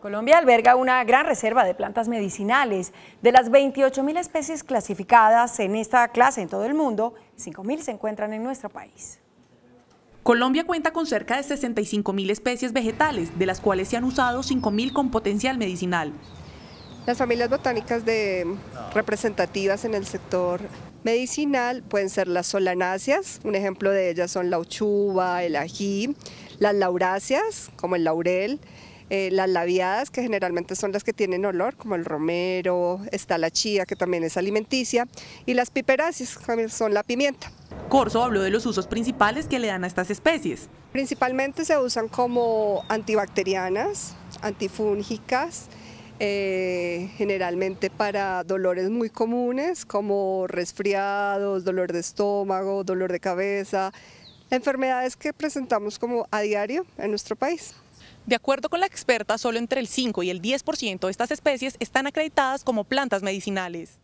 Colombia alberga una gran reserva de plantas medicinales. De las 28.000 especies clasificadas en esta clase en todo el mundo, 5.000 se encuentran en nuestro país. Colombia cuenta con cerca de 65.000 especies vegetales, de las cuales se han usado 5.000 con potencial medicinal. Las familias botánicas de, representativas en el sector medicinal pueden ser las solanáceas, un ejemplo de ellas son la uchuva, el ají, las lauráceas, como el laurel, eh, las labiadas, que generalmente son las que tienen olor, como el romero, está la chía, que también es alimenticia, y las piperáceas, que son la pimienta. Corso habló de los usos principales que le dan a estas especies. Principalmente se usan como antibacterianas, antifúngicas, eh, generalmente para dolores muy comunes como resfriados, dolor de estómago, dolor de cabeza, enfermedades que presentamos como a diario en nuestro país. De acuerdo con la experta, solo entre el 5 y el 10% de estas especies están acreditadas como plantas medicinales.